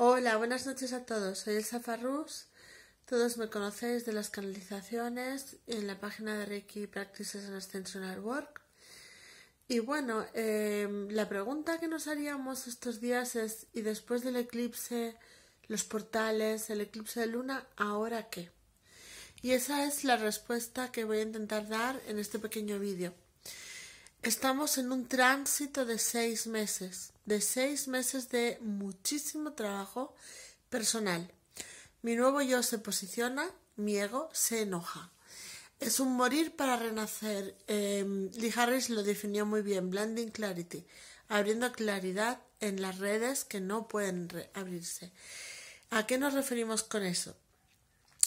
Hola, buenas noches a todos. Soy Elsa Rus, Todos me conocéis de las canalizaciones en la página de Reiki Practices en Ascensional Work. Y bueno, em, la pregunta que nos haríamos estos días es, ¿y después del eclipse, los portales, el eclipse de luna, ahora qué? Y esa es la respuesta que voy a intentar dar en este pequeño vídeo. Estamos en un tránsito de seis meses, de seis meses de muchísimo trabajo personal. Mi nuevo yo se posiciona, mi ego se enoja. Es un morir para renacer. Em, Lee Harris lo definió muy bien, blending clarity, abriendo claridad en las redes que no pueden abrirse. ¿A qué nos referimos con eso?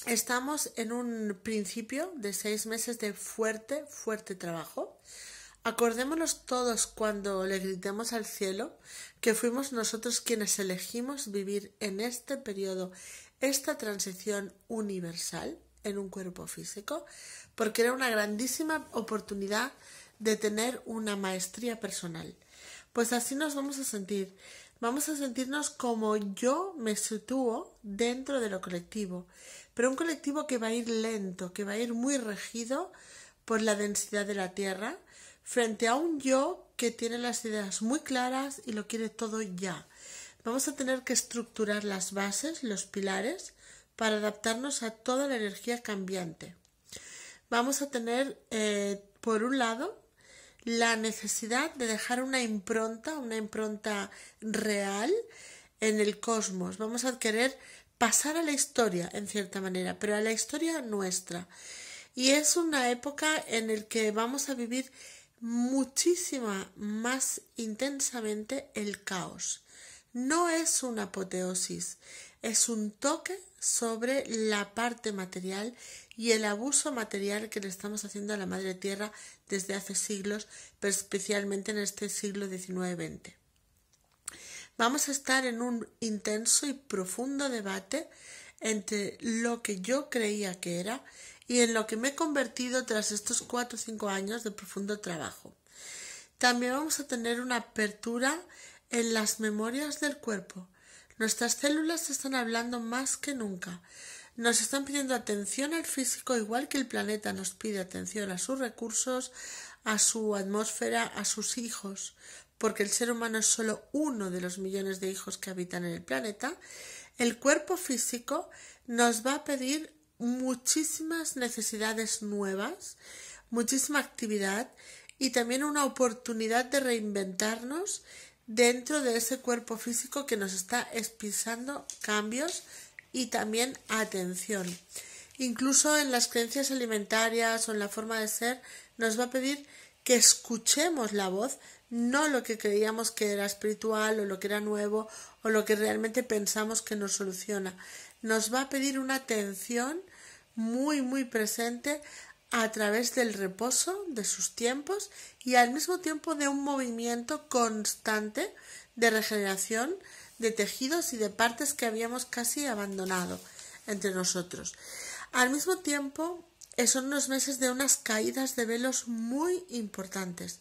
Estamos en un principio de seis meses de fuerte, fuerte trabajo. Acordémonos todos cuando le gritemos al cielo que fuimos nosotros quienes elegimos vivir en este periodo esta transición universal en un cuerpo físico, porque era una grandísima oportunidad de tener una maestría personal. Pues así nos vamos a sentir. Vamos a sentirnos como yo me sitúo dentro de lo colectivo, pero un colectivo que va a ir lento, que va a ir muy regido por la densidad de la Tierra, frente a un yo que tiene las ideas muy claras y lo quiere todo ya. Vamos a tener que estructurar las bases, los pilares, para adaptarnos a toda la energía cambiante. Vamos a tener, eh, por un lado, la necesidad de dejar una impronta, una impronta real en el cosmos. Vamos a querer pasar a la historia, en cierta manera, pero a la historia nuestra. Y es una época en la que vamos a vivir muchísima más intensamente el caos. No es una apoteosis, es un toque sobre la parte material y el abuso material que le estamos haciendo a la Madre Tierra desde hace siglos, pero especialmente en este siglo XIX-XX. Vamos a estar en un intenso y profundo debate entre lo que yo creía que era y en lo que me he convertido tras estos cuatro o cinco años de profundo trabajo. También vamos a tener una apertura en las memorias del cuerpo. Nuestras células están hablando más que nunca. Nos están pidiendo atención al físico igual que el planeta nos pide atención a sus recursos, a su atmósfera, a sus hijos, porque el ser humano es solo uno de los millones de hijos que habitan en el planeta, el cuerpo físico nos va a pedir muchísimas necesidades nuevas, muchísima actividad y también una oportunidad de reinventarnos dentro de ese cuerpo físico que nos está expulsando cambios y también atención. Incluso en las creencias alimentarias o en la forma de ser, nos va a pedir que escuchemos la voz no lo que creíamos que era espiritual o lo que era nuevo o lo que realmente pensamos que nos soluciona. Nos va a pedir una atención muy, muy presente a través del reposo de sus tiempos y al mismo tiempo de un movimiento constante de regeneración de tejidos y de partes que habíamos casi abandonado entre nosotros. Al mismo tiempo, son unos meses de unas caídas de velos muy importantes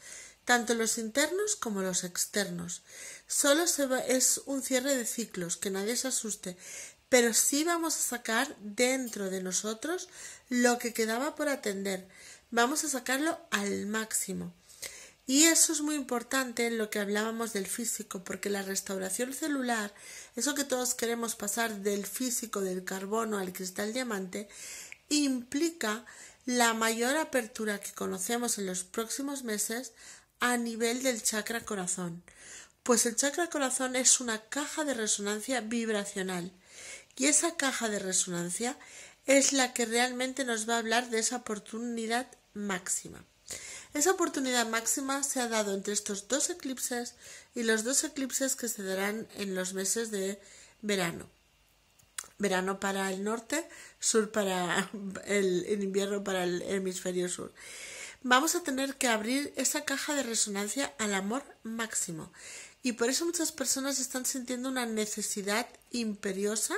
tanto los internos como los externos. Solo se es un cierre de ciclos, que nadie se asuste, pero sí vamos a sacar dentro de nosotros lo que quedaba por atender. Vamos a sacarlo al máximo. Y eso es muy importante en lo que hablábamos del físico, porque la restauración celular, eso que todos queremos pasar del físico, del carbono al cristal diamante, implica la mayor apertura que conocemos en los próximos meses a nivel del chakra corazón. Pues el chakra corazón es una caja de resonancia vibracional y esa caja de resonancia es la que realmente nos va a hablar de esa oportunidad máxima. Esa oportunidad máxima se ha dado entre estos dos eclipses y los dos eclipses que se darán en los meses de verano. Verano para el norte, sur para el, invierno para el hemisferio sur vamos a tener que abrir esa caja de resonancia al amor máximo. Y por eso muchas personas están sintiendo una necesidad imperiosa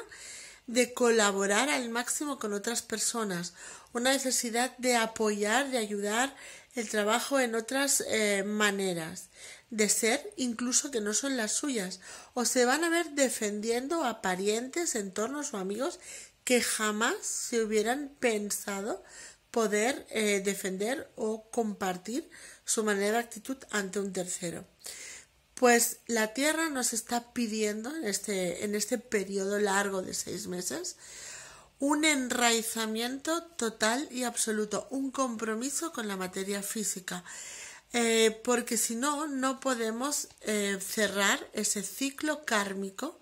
de colaborar al máximo con otras personas, una necesidad de apoyar, de ayudar el trabajo en otras eh, maneras de ser, incluso que no son las suyas, o se van a ver defendiendo a parientes, entornos o amigos que jamás se hubieran pensado poder eh, defender o compartir su manera de actitud ante un tercero. Pues la Tierra nos está pidiendo en este, en este periodo largo de seis meses un enraizamiento total y absoluto, un compromiso con la materia física, eh, porque si no, no podemos eh, cerrar ese ciclo kármico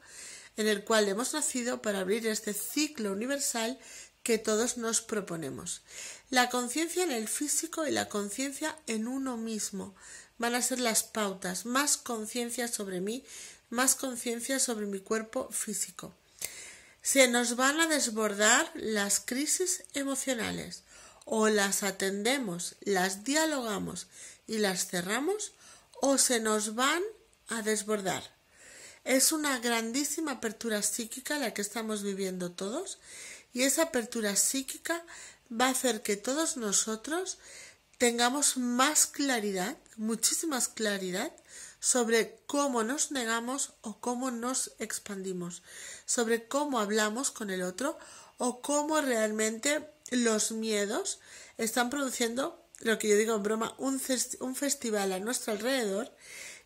en el cual hemos nacido para abrir este ciclo universal que todos nos proponemos. La conciencia en el físico y la conciencia en uno mismo van a ser las pautas. Más conciencia sobre mí, más conciencia sobre mi cuerpo físico. Se nos van a desbordar las crisis emocionales. O las atendemos, las dialogamos y las cerramos, o se nos van a desbordar. Es una grandísima apertura psíquica la que estamos viviendo todos y esa apertura psíquica va a hacer que todos nosotros tengamos más claridad, muchísima claridad, sobre cómo nos negamos o cómo nos expandimos, sobre cómo hablamos con el otro o cómo realmente los miedos están produciendo, lo que yo digo en broma, un, festival a nuestro alrededor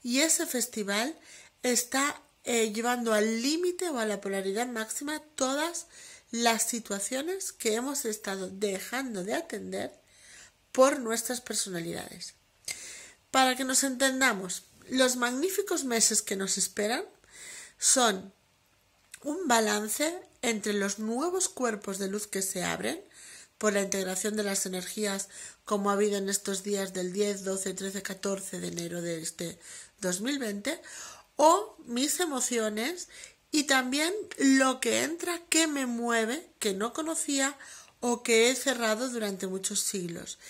y ese festival está eh, llevando al límite o a la polaridad máxima todas las situaciones que hemos estado dejando de atender por nuestras personalidades. Para que nos entendamos, los magníficos meses que nos esperan son un balance entre los nuevos cuerpos de luz que se abren por la integración de las energías como ha habido en estos días del 10, 12, 13, 14 de enero de este 2020 o mis emociones y también lo que entra que me mueve, que no conocía o que he cerrado durante muchos siglos.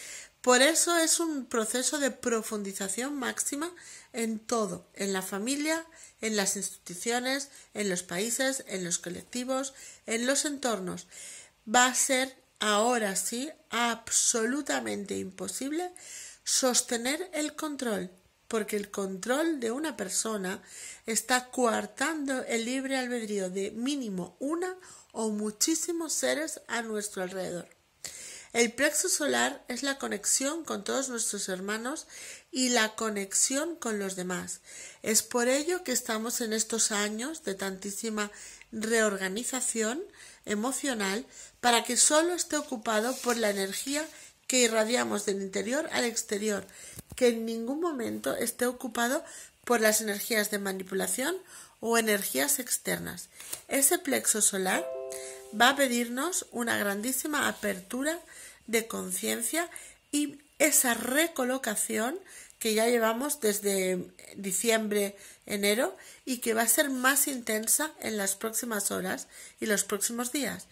Por eso es un proceso de profundización máxima en todo, en la familia, en las instituciones, en los países, en los colectivos, en los entornos. Va a ser ahora sí absolutamente imposible sostener el control porque el control de una persona está coartando el libre albedrío de mínimo una o muchísimos seres a nuestro alrededor. El plexo solar es la conexión con todos nuestros hermanos y la conexión con los demás. Es por ello que estamos en estos años de tantísima reorganización emocional para que solo esté ocupado por la energía que irradiamos del interior al exterior que en ningún momento esté ocupado por las energías de manipulación o energías externas. Ese plexo solar va a pedirnos una grandísima apertura de conciencia y esa recolocación que ya llevamos desde diciembre, enero y que va a ser más intensa en las próximas horas y los próximos días.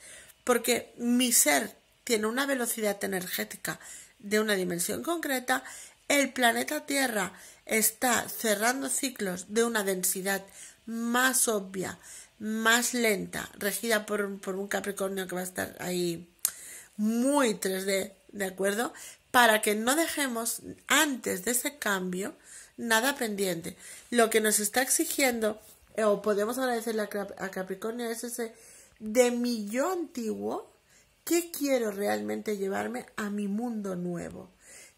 Porque mi ser tiene una velocidad energética de una dimensión concreta, el planeta Tierra está cerrando ciclos de una densidad más obvia, más lenta, regida por, un Capricornio que va a estar ahí muy 3D, ¿de acuerdo? Para que no dejemos antes de ese cambio nada pendiente. Lo que nos está exigiendo, eh, o podemos agradecerle a Capricornio, es ese de mi yo antiguo, que quiero realmente llevarme a mi mundo nuevo?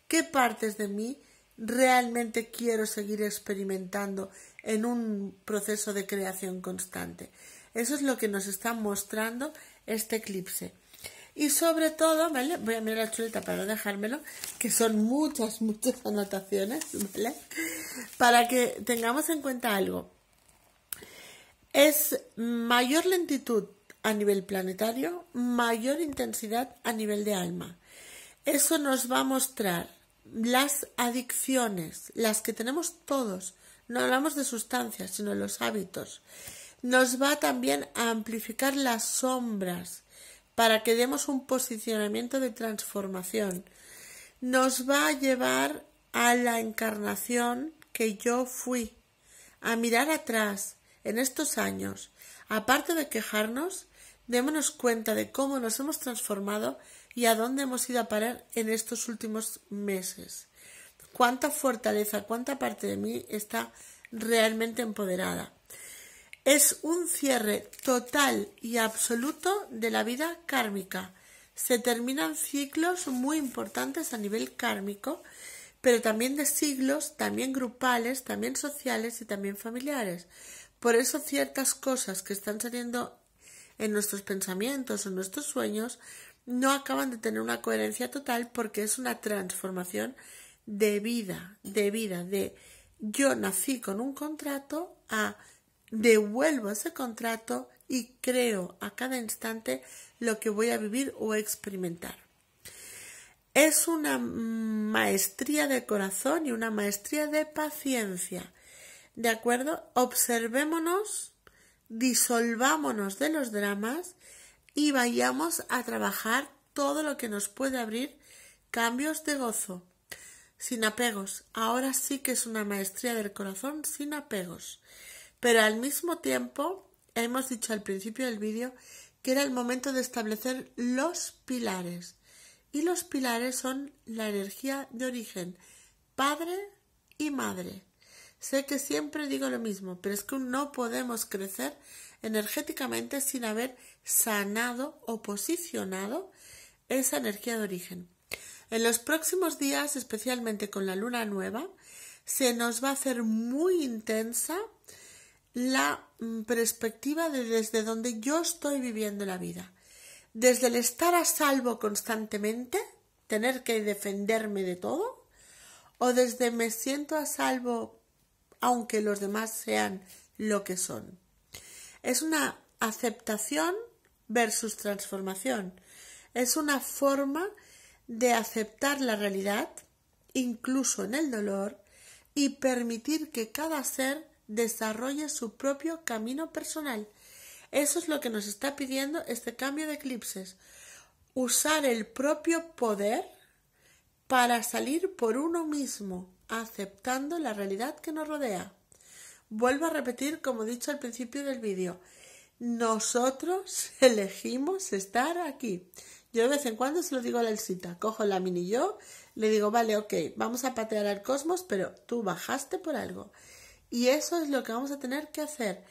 qué partes de mí realmente quiero seguir experimentando en un proceso de creación constante. Eso es lo que nos está mostrando este eclipse. Y sobre todo, ¿vale? Voy a mirar la chuleta para dejármelo, que son muchas, muchas anotaciones, ¿vale? Para que tengamos en cuenta algo. Es mayor lentitud a nivel planetario, mayor intensidad a nivel de alma. Eso nos va a mostrar las adicciones, las que tenemos todos. No hablamos de sustancias, sino de los hábitos. Nos va también a amplificar las sombras para que demos un posicionamiento de transformación. Nos va a llevar a la encarnación que yo fui, a mirar atrás en estos años. Aparte de quejarnos, démonos cuenta de cómo nos hemos transformado y a dónde hemos ido a parar en estos últimos meses. Cuánta fortaleza, cuánta parte de mí está realmente empoderada. Es un cierre total y absoluto de la vida kármica. Se terminan ciclos muy importantes a nivel kármico, pero también de siglos, también grupales, también sociales y también familiares. Por eso ciertas cosas que están saliendo en nuestros pensamientos, en nuestros sueños, no acaban de tener una coherencia total porque es una transformación de vida, de vida, de yo nací con un contrato a devuelvo ese contrato y creo a cada instante lo que voy a vivir o experimentar. Es una maestría de corazón y una maestría de paciencia. ¿De acuerdo? Observémonos, disolvámonos de los dramas y vayamos a trabajar todo lo que nos puede abrir cambios de gozo. Sin apegos, ahora sí que es una maestría del corazón sin apegos. Pero al mismo tiempo, hemos dicho al principio del vídeo que era el momento de establecer los pilares. Y los pilares son la energía de origen, padre y madre. Sé que siempre digo lo mismo, pero es que no podemos crecer energéticamente sin haber sanado o posicionado esa energía de origen. En los próximos días, especialmente con la luna nueva, se nos va a hacer muy intensa la mm, perspectiva de desde donde yo estoy viviendo la vida. Desde el estar a salvo constantemente, tener que defenderme de todo, o desde me siento a salvo aunque los demás sean lo que son. Es una aceptación versus transformación. Es una forma de aceptar la realidad, incluso en el dolor, y permitir que cada ser desarrolle su propio camino personal. Eso es lo que nos está pidiendo este cambio de eclipses. Usar el propio poder para salir por uno mismo aceptando la realidad que nos rodea. Vuelvo a repetir, como he dicho al principio del vídeo, nosotros elegimos estar aquí. Yo de vez en cuando se lo digo a la Elcita cojo la mini yo, le digo, vale, ok, vamos a patear al cosmos, pero tú bajaste por algo. Y eso es lo que vamos a tener que hacer.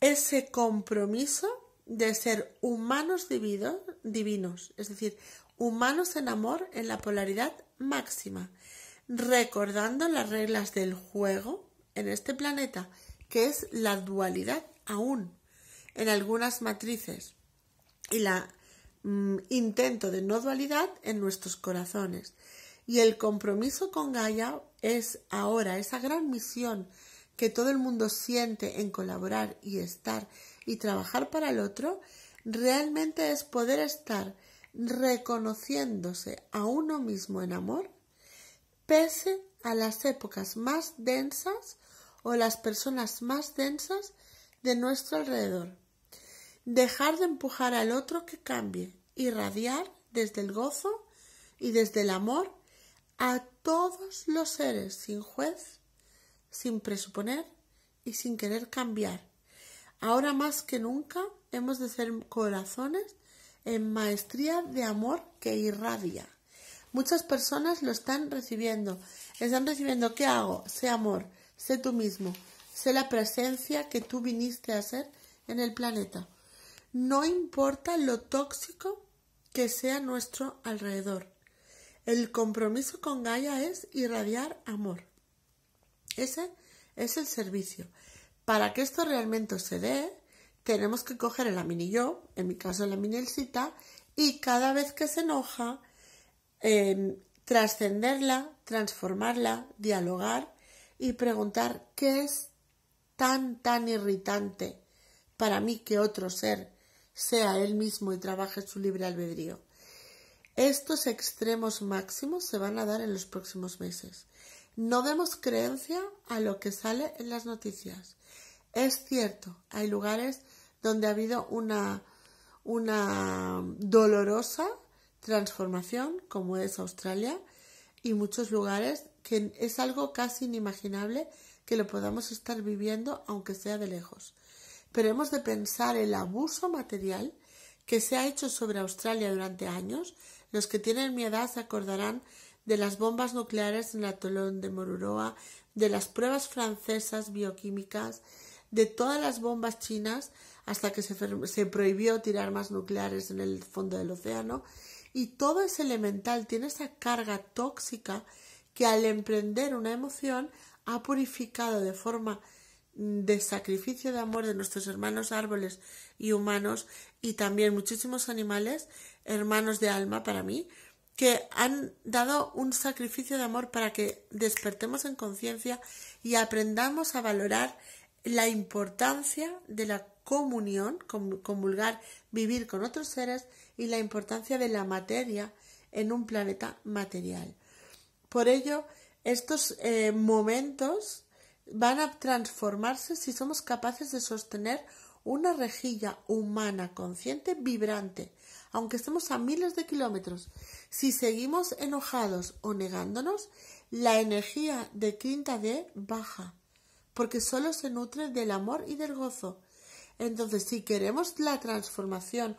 Ese compromiso de ser humanos divinos, es decir, humanos en amor en la polaridad máxima recordando las reglas del juego en este planeta, que es la dualidad aún en algunas matrices y la mm, intento de no dualidad en nuestros corazones. Y el compromiso con Gaia es ahora esa gran misión que todo el mundo siente en colaborar y estar y trabajar para el otro, realmente es poder estar reconociéndose a uno mismo en amor pese a las épocas más densas o las personas más densas de nuestro alrededor. Dejar de empujar al otro que cambie, irradiar desde el gozo y desde el amor a todos los seres sin juez, sin presuponer y sin querer cambiar. Ahora más que nunca hemos de ser corazones en maestría de amor que irradia. Muchas personas lo están recibiendo. Están recibiendo, ¿qué hago? Sé amor, sé tú mismo, sé la presencia que tú viniste a ser en el planeta. No importa lo tóxico que sea nuestro alrededor. El compromiso con Gaia es irradiar amor. Ese es el servicio. Para que esto realmente se dé, tenemos que coger el aminillo, en mi caso la minelcita, y cada vez que se enoja, Em, trascenderla, transformarla, dialogar y preguntar qué es tan, tan irritante para mí que otro ser sea él mismo y trabaje su libre albedrío. Estos extremos máximos se van a dar en los próximos meses. No demos creencia a lo que sale en las noticias. Es cierto, hay lugares donde ha habido una, una dolorosa transformación, como es Australia, y muchos lugares, que es algo casi inimaginable que lo podamos estar viviendo, aunque sea de lejos. Pero hemos de pensar el abuso material que se ha hecho sobre Australia durante años. Los que tienen mi edad se acordarán de las bombas nucleares en el atolón de Moruroa, de las pruebas francesas bioquímicas, de todas las bombas chinas, hasta que se, se prohibió tirar más nucleares en el fondo del océano, y todo es elemental, tiene esa carga tóxica que al emprender una emoción ha purificado de forma mm, de sacrificio de amor de nuestros hermanos árboles y humanos y también muchísimos animales, hermanos de alma para mí, que han dado un sacrificio de amor para que despertemos en conciencia y aprendamos a valorar la importancia de la comunión, comulgar, vivir con otros seres y la importancia de la materia en un planeta material. Por ello, estos eh, momentos van a transformarse si somos capaces de sostener una rejilla humana consciente vibrante, aunque estemos a miles de kilómetros. Si seguimos enojados o negándonos, la energía de quinta D baja, porque solo se nutre del amor y del gozo. Entonces, si queremos la transformación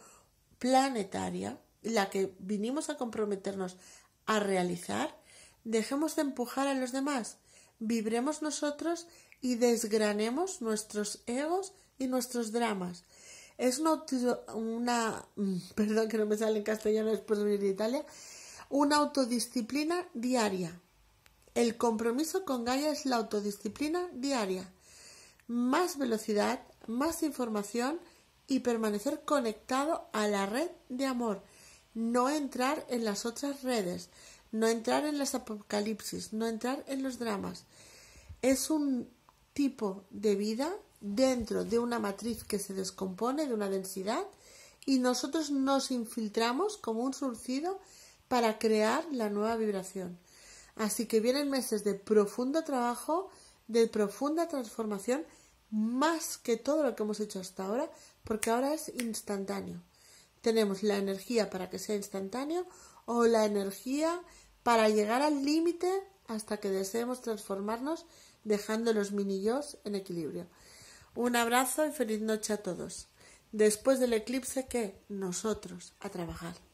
planetaria, la que vinimos a comprometernos a realizar, dejemos de empujar a los demás, vibremos nosotros y desgranemos nuestros egos y nuestros dramas. Es una, mm, perdón que no me sale en castellano de Italia, una autodisciplina diaria. El compromiso con Gaia es la autodisciplina diaria. Más velocidad, más información, y permanecer conectado a la red de amor, no entrar en las otras redes, no entrar en las apocalipsis, no entrar en los dramas. Es un tipo de vida dentro de una matriz que se descompone, de una densidad, y nosotros nos infiltramos como un surcido para crear la nueva vibración. Así que vienen meses de profundo trabajo, de profunda transformación, más que todo lo que hemos hecho hasta ahora, porque ahora es instantáneo. Tenemos la energía para que sea instantáneo o la energía para llegar al límite hasta que deseemos transformarnos dejando los mini yos en equilibrio. Un abrazo y feliz noche a todos. Después del eclipse, que Nosotros a trabajar.